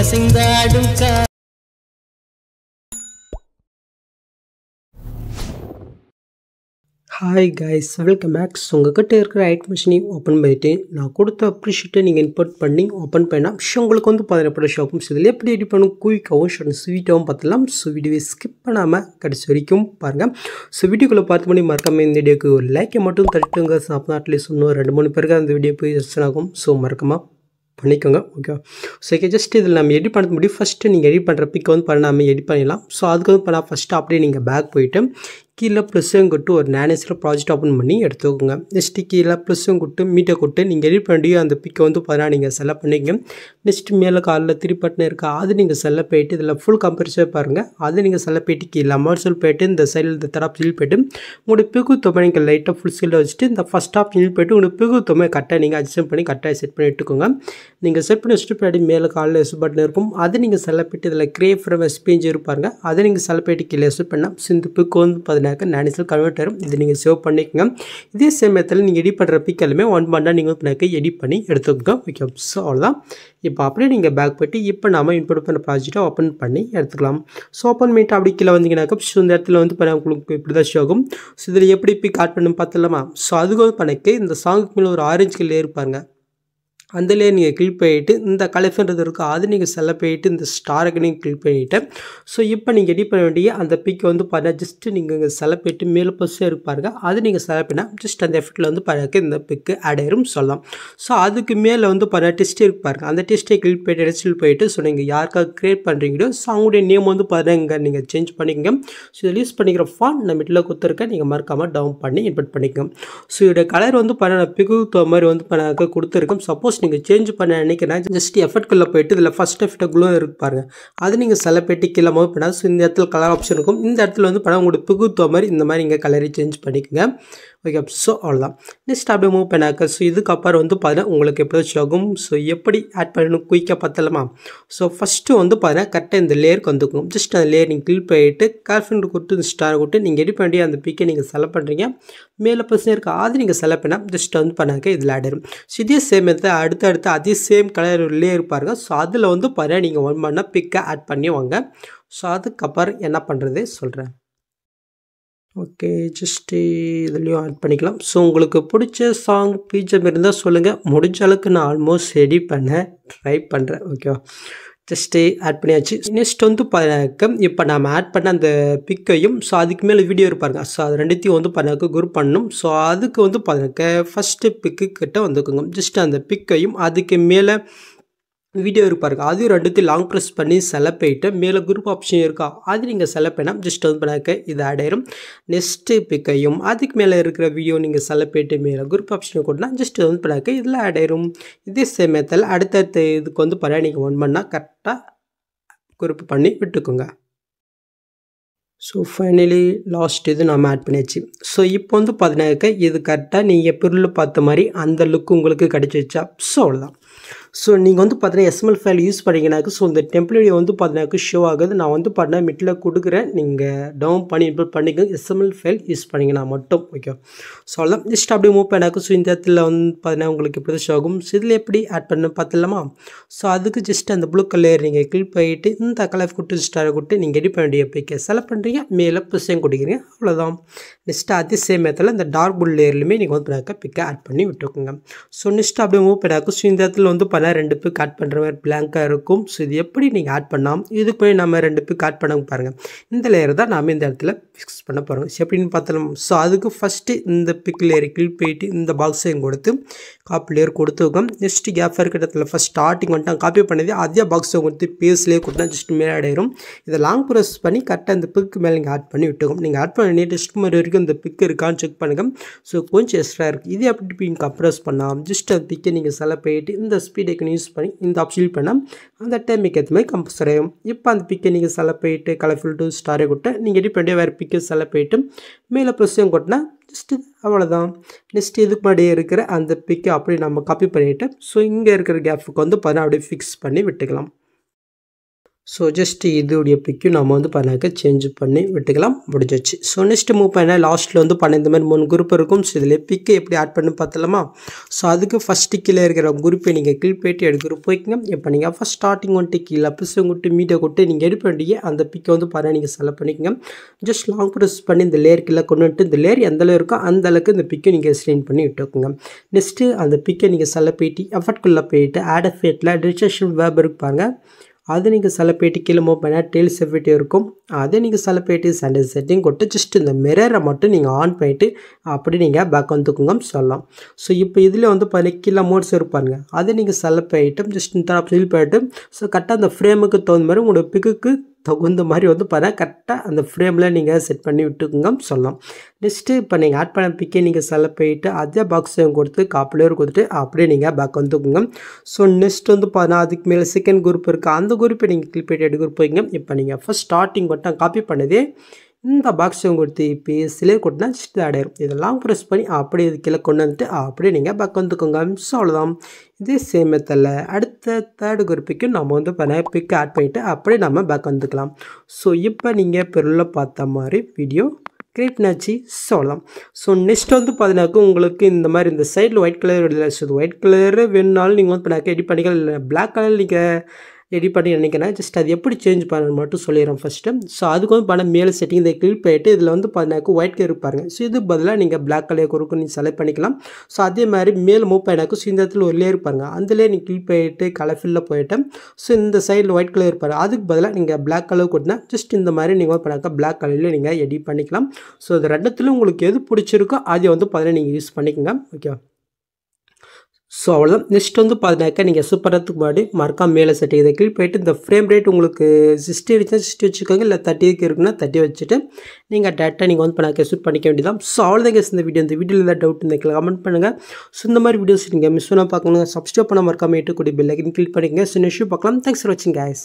அசைந்தாடும் கா hi guys welcome maths உங்கள்கிட்ட இருக்கிற ஐட் மிஷினை ஓப்பன் பண்ணிவிட்டு நான் கொடுத்த அப்ரிஷியேட்டை நீங்கள் இன்புட் பண்ணி ஓப்பன் பண்ணால் ஸோ உங்களுக்கு வந்து பதினப்பட ஷாப்பும் இதில் எப்படி எடிட் பண்ணும் குயிக்காகவும் ஷோ ஸ்வீட்டாகவும் பார்த்துலாம் ஸோ வீடியோவை ஸ்கிப் பண்ணாமல் கடைசி வரைக்கும் பாருங்கள் ஸோ வீடியோக்குள்ளே பார்த்து பண்ணி மறக்காமல் இந்த வீடியோக்கு ஒரு லைக்கை மட்டும் தட்டுங்க சாப்பிட்னா அட்லீஸ்ட் இன்னும் ரெண்டு மூணு பேருக்கு அந்த வீடியோ போய் ரசன் ஆகும் ஸோ மறக்காமல் பண்ணிக்கோங்க ஓகே ஸோ ஓகே ஜஸ்ட் இதில் நம்ம எடிட் பண்ணுறது முடியும் ஃபஸ்ட்டு நீங்கள் எடிட் பண்ணுற பிக்கை வந்து பண்ணாமல் எடிட் பண்ணிடலாம் ஸோ அதுக்கு வந்து பண்ணால் ஃபஸ்ட்டு அப்படியே நீங்கள் பேக் போயிட்டு கீழே ப்ளஸ்ஸும் கொட்டு ஒரு நேனஸில் ப்ராஜெக்ட் ஓப்பன் பண்ணி எடுத்துக்கோங்க நெக்ஸ்ட்டு கீழே ப்ளஸ்ஸும் கொட்டு மீட்டை கொட்டு நீங்கள் எடிட் பண்ணியோ அந்த பிக்கை வந்து பார்த்தீங்கன்னா நீங்கள் செலக்ட் பண்ணிங்க நெக்ஸ்ட்டு மேலே காலில் திருப்பட்டினம் இருக்கா அது நீங்கள் செல்ல போயிட்டு இதில் ஃபுல் கம்பரிசன் பாருங்கள் அது நீங்கள் செல்ல போயிட்டு கீழே அமர்சல் போயிட்டு இந்த சைடில் இந்த தடாப் ஹில் போயிட்டு உங்களுடைய பிகு தொகை நீங்கள் லைட்டாக ஃபுல் சீலில் வச்சுட்டு இந்த ஃபஸ்ட் ஆஃப் ஹில் போயிட்டு உங்களுக்கு பிகு தொமை கரெக்டாக நீங்கள் அட்ஜஸ்ட் பண்ணி கரெக்டாக செட் பண்ணி எடுத்துக்கோங்க நீங்கள் செட் பண்ணி வச்சுட்டு பின்னாடி மேலே காலில் எஸ் பட்டன் இருக்கும் அது நீங்கள் செல்ல போயிட்டு இதில் கிரே ஃப்ரம் எஸ்பிஞ்சு இருப்பாருங்க அதை நீங்கள் செல்ல போயிட்டு கீழே எஸ் பண்ணால் சிந்து பிக்கு வந்து பதினாறு அப்படின்னாக்க நானிசல் கன்வெர்ட் ஆகும் இது நீங்கள் சேவ் பண்ணிக்கோங்க இதே சமயத்தில் நீங்கள் எடிட் பண்ணுற பிக்கெல்லாமே ஒன் பண்ணால் நீங்கள் பின்னாக்க எடிட் பண்ணி எடுத்துக்கோங்க ஓகே ஸோ அவ்வளோதான் இப்போ அப்படியே நீங்கள் பேக் போய்ட்டு இப்போ நம்ம இன்புட் பண்ண ப்ராஜெக்ட்டை ஓப்பன் பண்ணி எடுத்துக்கலாம் ஸோ ஓப்பன் பண்ணிட்டு அப்படி கீழே வந்தீங்கன்னாக்கா ஸோ இந்த இடத்துல வந்து உங்களுக்கு இப்படி தான் ஷோ ஆகும் ஸோ இதில் எப்படி பிக் ஆட் பண்ணணும் பார்த்துலாமா ஸோ அதுக்கு வந்து பண்ணக்கு இந்த சாங்குக்கு மேலே ஒரு ஆரஞ்சு கலர் இருப்பாருங்க అందులో நீங்கள் கிளிக் பண்ணிவிட்டு இந்த கலெக்ஷன் இருக்கோ அது நீங்கள் செல்ல போயிட்டு இந்த ஸ்டாருக்கு நீங்கள் கிளிக் பண்ணிவிட்டேன் ஸோ இப்போ நீங்கள் எடிட் பண்ண வேண்டிய அந்த பிக் வந்து பாருங்கள் ஜஸ்ட்டு நீங்கள் இங்கே செலக்ட் பண்ணிட்டு மேலே பஸ்ஸே இருப்பாருங்க அது நீங்கள் செலக்ட் பண்ணால் ஜஸ்ட் அந்த எஃபெக்ட்டில் வந்து பாருங்க இந்த பிக்கு ஆட் ஆயிரும் சொல்லலாம் ஸோ அதுக்கு மேலே வந்து பாருங்கள் டெஸ்ட்டே இருப்பாருங்க அந்த டெஸ்ட்டை கிளிக் பண்ணிட்டு ரெஸ்டில் போயிட்டு ஸோ நீங்கள் யாருக்காக க்ரியேட் பண்ணுறீங்களோ ஸோ அவங்களுடைய நேம் வந்து பாருங்க நீங்கள் சேஞ்ச் பண்ணிக்கங்க ஸோ இதில் யூஸ் பண்ணிக்கிற ஃபான் நம்ம இட்டில் கொடுத்துருக்கேன் நீங்கள் மறக்காமல் டவுன் பண்ணி இன்பட் பண்ணிக்கோங்க ஸோ இதோட கலர் வந்து பாருங்கள் பிக்கு மாதிரி வந்து கொடுத்துருக்கோம் சப்போஸ் ஆல்மோஸ்ட் நீங்கள் சேஞ்ச் பண்ண நினைக்கிறேன் ஜஸ்ட் குள்ளே போயிட்டு இதில் ஃபஸ்ட் எஃபெக்ட் க்ளோ இருக்கு பாருங்க அது நீங்கள் சில பேட்டி கீழே மூவ் பண்ணால் ஸோ இந்த இடத்துல கலர் ஆப்ஷன் இருக்கும் இந்த இடத்துல வந்து படம் உங்களுக்கு புகுத்துவ மாதிரி இந்த மாதிரி இங்கே கலரை சேஞ்ச் பண்ணிக்கோங்க ஓகே ஸோ அவ்வளோதான் நெக்ஸ்ட் அப்படியே மூவ் பண்ணாக்க ஸோ இதுக்கப்புறம் வந்து பார்த்தீங்கன்னா உங்களுக்கு எப்படி ஆகும் ஸோ எப்படி ஆட் பண்ணணும் குயிக்காக பார்த்தலாமா ஸோ ஃபஸ்ட்டு வந்து பார்த்தீங்கன்னா கரெக்டாக இந்த லேயருக்கு வந்துக்கும் ஜஸ்ட் அந்த லேயர் நீங்கள் கிளிக் பண்ணிவிட்டு கார்ஃபின் கொடுத்து இந்த ஸ்டார் கொடுத்து நீங்கள் எடிட் பண்ணி அந்த பிக்கை நீங்கள் செலக்ட் பண்ணுறீங்க மேலே பசங்க இருக்க ஆதி நீங்கள் செலக்ட் பண்ணால் ஜஸ்ட் வந்து பண்ணாக்க இதில் ஆட் ஆயிடும் ஸோ இதே சேம் எடுத்து அடுத்தடுத்து அதே சேம் கலர் லேயர் பாருங்கள் ஸோ அதில் வந்து பார்த்தீங்கன்னா நீங்கள் ஒன் பண்ணால் பிக்கை ஆட் பண்ணி வாங்க ஸோ அதுக்கப்புறம் என்ன பண்ணுறது சொல்கிறேன் ஓகே ஜஸ்ட்டு இதுலேயும் ஆட் பண்ணிக்கலாம் ஸோ உங்களுக்கு பிடிச்ச சாங் பீச்சம் இருந்தால் சொல்லுங்கள் முடிஞ்ச அளவுக்கு நான் ஆல்மோஸ்ட் ரெடி பண்ண ட்ரை பண்ணுறேன் ஓகேவா ஜஸ்ட்டு ஆட் பண்ணியாச்சு நெக்ஸ்ட் வந்து பார்க்க இப்போ நம்ம ஆட் பண்ண அந்த பிக்கையும் ஸோ அதுக்கு மேலே வீடியோ இருப்பாருங்க ஸோ அது ரெண்டுத்தையும் வந்து பார்க்க குரூப் பண்ணணும் ஸோ அதுக்கு வந்து பார்க்க ஃபஸ்ட்டு பிக்கு கிட்ட வந்துக்குங்க ஜஸ்ட் அந்த பிக்கையும் அதுக்கு மேலே வீடியோ இருப்பாருங்க அது ரெண்டுத்தையும் லாங் ப்ரெஸ் பண்ணி செலப் போயிட்டு மேலே குரூப் ஆப்ஷன் இருக்கா அது நீங்கள் செலப் பண்ணால் ஜஸ்ட் வந்து பண்ணாக்க இது ஆடாயிரும் நெக்ஸ்ட்டு பிக்கையும் அதுக்கு மேலே இருக்கிற வீடியோ நீங்கள் செலப் போயிட்டு மேலே குரூப் ஆப்ஷன் கொடுனா ஜஸ்ட் வந்து பண்ணாக்க இதில் ஆடாயிரும் இதே சமயத்தில் அடுத்தடுத்த இதுக்கு வந்து பார்த்தா நீங்கள் ஒன் பண்ணால் கரெக்டாக குரூப் பண்ணி விட்டுக்கோங்க ஸோ ஃபைனலி லாஸ்ட் இது நம்ம ஆட் பண்ணியாச்சு ஸோ இப்போ வந்து பார்த்தினாக்க இது கரெக்டாக நீங்கள் பொருள் பார்த்த மாதிரி அந்த லுக் உங்களுக்கு வச்சா ஸோ அவ்வளோதான் ஸோ நீங்கள் வந்து பார்த்தீங்கன்னா எஸ்எம்எல் ஃபைல் யூஸ் பண்ணிங்கனாக்கு ஸோ இந்த டெம்ப்ளேட் வந்து பார்த்தீங்கன்னாக்கு ஷோ ஆகுது நான் வந்து பார்த்தீங்கன்னா மிட்டில் கொடுக்குறேன் நீங்கள் டவுன் பண்ணி இன்பிள் பண்ணிக்கோங்க எஸ்எம்எல் ஃபைல் யூஸ் பண்ணிங்கனா மட்டும் ஓகே ஸோ அதெல்லாம் ஜஸ்ட் அப்படியே மூவ் பண்ணாக்கு ஸோ இந்த இடத்துல வந்து பார்த்தீங்கன்னா உங்களுக்கு எப்படி ஷோ ஆகும் ஸோ இதில் எப்படி ஆட் பண்ணு பார்த்துலாமா ஸோ அதுக்கு ஜஸ்ட் அந்த ப்ளூ கலர் நீங்கள் கிளிக் பண்ணிவிட்டு இந்த கலர் கொடுத்து ஸ்டாரை கொடுத்து நீங்கள் ரெடி பண்ண வேண்டிய பிக்கை செலக்ட் பண்ணுறீங்க மேலே பிசையும் கொடுக்குறீங்க அவ்வளோதான் நெக்ஸ்ட்டு அதே சேம் இடத்துல இந்த டார்க் புல் லேர்லையுமே நீங்கள் வந்து பிக்கை ஆட் பண்ணி விட்டுக்கோங்க ஸோ நெக்ஸ்ட் அப்படியே மூவ் பண்ணாக்கு ஸோ இந்த இடத்துல வந்து பண்ண மேலே ரெண்டு பேர் ஆட் பண்ணுற மாதிரி பிளாங்காக இருக்கும் ஸோ இது எப்படி நீங்கள் ஆட் பண்ணால் இதுக்கு போய் நம்ம ரெண்டு பேர் ஆட் பண்ண பாருங்கள் இந்த லேயர் தான் நாம் இந்த இடத்துல ஃபிக்ஸ் பண்ண போகிறோம் ஸோ எப்படின்னு பார்த்தோம் ஸோ அதுக்கு ஃபஸ்ட்டு இந்த பிக் லேயருக்கு கிளிக் போயிட்டு இந்த பாக்ஸையும் கொடுத்து காப்பி லேயர் கொடுத்துருக்கோம் நெக்ஸ்ட் கேப் இருக்கிற இடத்துல ஃபஸ்ட் ஸ்டார்டிங் வந்துட்டு காப்பி பண்ணது அதே பாக்ஸை கொடுத்து பேஸ்லேயே கொடுத்தா ஜஸ்ட் மேலே அடையிடும் இதை லாங் ப்ரெஸ் பண்ணி கரெக்டாக இந்த பிக்கு மேலே நீங்கள் ஆட் பண்ணி விட்டுக்கோம் நீங்கள் ஆட் பண்ணி டெஸ்ட் மாதிரி வரைக்கும் இந்த பிக் இருக்கான்னு செக் பண்ணுங்கள் ஸோ கொஞ்சம் எக்ஸ்ட்ரா இருக்குது இது எப்படி நீங்கள் கம்ப்ரெஸ் பண்ணலாம் ஜஸ்ட் அந்த பிக்கை நீங்கள் செலப் பண்ணிவிட்டு இந்த ஸ்பீடை பிக்கை யூஸ் பண்ணி இந்த ஆப்ஷன் பண்ணால் அந்த டைமுக்கு ஏற்ற மாதிரி கம்பல்சரி ஆகும் இப்போ அந்த பிக்கை நீங்கள் செல போயிட்டு கலர் டூ ஸ்டாரே கொட்ட நீங்கள் எடிட் வேறு பிக்கை செல போயிட்டு மேலே ப்ரெஸ்ஸையும் கொட்டினா ஜஸ்ட்டு அவ்வளோதான் நெக்ஸ்ட் இதுக்கு முன்னாடியே இருக்கிற அந்த பிக்கை அப்படியே நம்ம காப்பி பண்ணிவிட்டு ஸோ இங்கே இருக்கிற கேப்புக்கு வந்து பார்த்தீங்கன்னா அப்படியே ஃபிக்ஸ் பண்ணி விட்டுக்கலாம் ஸோ ஜஸ்ட் இதுடைய பிக்கும் நம்ம வந்து பண்ணாக்க சேஞ்ச் பண்ணி விட்டுக்கலாம் முடிஞ்சிச்சு ஸோ நெக்ஸ்ட் மூவ் பண்ணால் லாஸ்ட்டில் வந்து பண்ண இந்த மாதிரி மூணு குரூப் இருக்கும் ஸோ இதில் பிக்கை எப்படி ஆட் பண்ணி பார்த்தலாமா ஸோ அதுக்கு ஃபஸ்ட்டு கீழே இருக்கிற குரூப்பை நீங்கள் கீழ் போயிட்டு எடுக்கிற போய்க்குங்க இப்போ நீங்கள் ஃபஸ்ட் ஸ்டார்டிங் வந்துட்டு கீழே பிசு கொட்டு மீடியா கொட்டு நீங்கள் எடுப்ப வேண்டிய அந்த பிக்கை வந்து பாருங்க நீங்கள் செலக்ட் பண்ணிக்கோங்க ஜஸ்ட் லாங் ப்ரெஸ் பண்ணி இந்த லேயர் கீழே கொண்டு வந்துட்டு இந்த லேயர் எந்த அளவு இருக்கோ அந்த அளவுக்கு இந்த பிக்கை நீங்கள் ஸ்ட்ரெயின் பண்ணி விட்டுக்கோங்க நெக்ஸ்ட்டு அந்த பிக்கை நீங்கள் செலக்ட் போயிட்டு எஃபர்ட்குள்ளே போயிட்டு ஆட் எஃபேட்டில் டிஜிஷன் வேப் இருப்பாங்க நீங்கள் ಅದನಿಗೆ கீழே மூவ் பண்ணால் டெய்ல் செவ்விட்டு இருக்கும் அதை நீங்கள் சலப்பேட்டி சண்டை செட்டிங் கொட்டு ஜஸ்ட் இந்த மிரரை மட்டும் நீங்கள் ஆன் பண்ணிவிட்டு அப்படி நீங்கள் பேக் வந்துக்குங்க சொல்லலாம் ஸோ இப்போ இதில் வந்து பார்த்தீங்கன்னா கீழே மோட்ஸ் இருப்பாங்க அதை நீங்கள் செலப்பேட்டும் ஜஸ்ட் இந்த ஃபில் பண்ணிவிட்டு ஸோ கரெக்டாக அந்த ஃப்ரேமுக்கு தகுந்த மாதிரி உங்களோட பிக்குக்கு தகுந்த மாதிரி வந்து பார்த்தா கரெக்டாக அந்த ஃப்ரேமில் நீங்கள் செட் பண்ணி விட்டுக்குங்க சொல்லலாம் நெக்ஸ்ட்டு இப்போ நீங்கள் ஆட் பண்ண பிக்கே நீங்கள் செலக்ட் போயிட்டு அதே பாக்ஸையும் கொடுத்து காப்பிலேயும் கொடுத்துட்டு அப்படியே நீங்கள் பேக் வந்துக்குங்க ஸோ நெக்ஸ்ட் வந்து பார்த்தா அதுக்கு மேலே செகண்ட் குரூப் இருக்குது அந்த குரூப்பை நீங்கள் கிளிப் பண்ணிட்டு எடுக்க போய்ங்க இப்போ நீங்கள் ஃபஸ்ட் ஸ்டார்டிங் மட்டும் காப்பி பண்ணதே இந்த பாக்ஸை கொடுத்து இப்போ சிலர் கொட்டினா சிட்டு ஆகிடும் இதெல்லாம் ப்ரெஸ் பண்ணி அப்படியே இது கீழே கொண்டு வந்துட்டு அப்படியே நீங்கள் பக்கம் வந்துக்கோங்க ஸோ அவ்வளோதான் இதே சேம் மெத்தடில் அடுத்த தேர்டு குரூப்புக்கும் நம்ம வந்து பண்ண பிக் ஆட் பண்ணிவிட்டு அப்படியே நம்ம பேக் வந்துக்கலாம் ஸோ இப்போ நீங்கள் பொருளில் பார்த்த மாதிரி வீடியோ கிரேட் நாச்சி சொல்லலாம் ஸோ நெக்ஸ்ட் வந்து பார்த்தீங்கன்னாக்கா உங்களுக்கு இந்த மாதிரி இந்த சைடில் ஒயிட் கலர் இல்லை ஒயிட் கலரு வேணுனாலும் நீங்கள் வந்து பண்ணாக்க எடிட் பண்ணிக்கலாம் இல்லை பிளாக் கலர் நீங்கள் ரெடி பண்ணி நினைக்கிறேன் ஜஸ்ட் அது எப்படி சேஞ்ச் பண்ணணும் மட்டும் சொல்லிடுறேன் ஃபஸ்ட்டு ஸோ அதுக்கு வந்து பண்ண மேலே செட்டிங் இதை கிளிக் போயிட்டு இதில் வந்து பார்த்தீங்கன்னா ஒயிட் கலர் பாருங்க ஸோ இது பதிலாக நீங்கள் பிளாக் கலர் கொடுக்கும் நீங்கள் செலக்ட் பண்ணிக்கலாம் ஸோ அதே மாதிரி மேல் மூவ் பண்ணாக்கும் ஸோ இந்த இடத்துல ஒரு லேயர் பாருங்கள் அதுலேயே நீங்கள் கிளிக் போயிட்டு கலர்ஃபில்லில் போயிட்டேன் ஸோ இந்த சைடில் ஒயிட் கலர் இருப்பார் அதுக்கு பதிலாக நீங்கள் பிளாக் கலர் கொடுத்தா ஜஸ்ட் இந்த மாதிரி நீங்கள் பண்ணாக்கா பிளாக் கலரில் நீங்கள் எடிட் பண்ணிக்கலாம் ஸோ இது ரெண்டத்துலையும் உங்களுக்கு எது பிடிச்சிருக்கோ அதை வந்து பதிலாக நீங்கள் யூஸ் பண்ணிக்கோங்க ஓகேவா ஸோ அவ்வளோதான் நெக்ஸ்ட் வந்து பார்த்தீங்கனாக்கா நீங்கள் சூப்பரத்துக்கு முன்னாடி மறக்காம மேலே செட்டிங் இதை கிளிக் போயிட்டு இந்த ஃப்ரேம் ரேட் உங்களுக்கு சிக்ஸ்டி இருந்துச்சுன்னா சிக்ஸ்டி வச்சுக்கோங்க இல்லை தேர்ட்டிக்கு இருக்குன்னா தேர்ட்டி வச்சுட்டு நீங்கள் டேரெக்டாக நீங்கள் வந்து பண்ணாக்க ஷூட் பண்ணிக்க வேண்டியதான் ஸோ அவ்வளோதான் கேஸ் இந்த வீடியோ இந்த வீடியோவில் ஏதாவது டவுட் இருந்தால் கமெண்ட் பண்ணுங்கள் ஸோ இந்த மாதிரி வீடியோஸ் நீங்கள் மிஸ் பண்ணால் பார்க்கணுங்க சப்ஸ்கிரைப் பண்ண மறக்காமல் இட்டுக்கூடிய பில்லைக்கு கிளிக் பண்ணிக்கங்க சின்ன இஷ்யூ பார்க்கலாம் தேங்க்ஸ் ஃபார் வாட்சிங் கேஸ்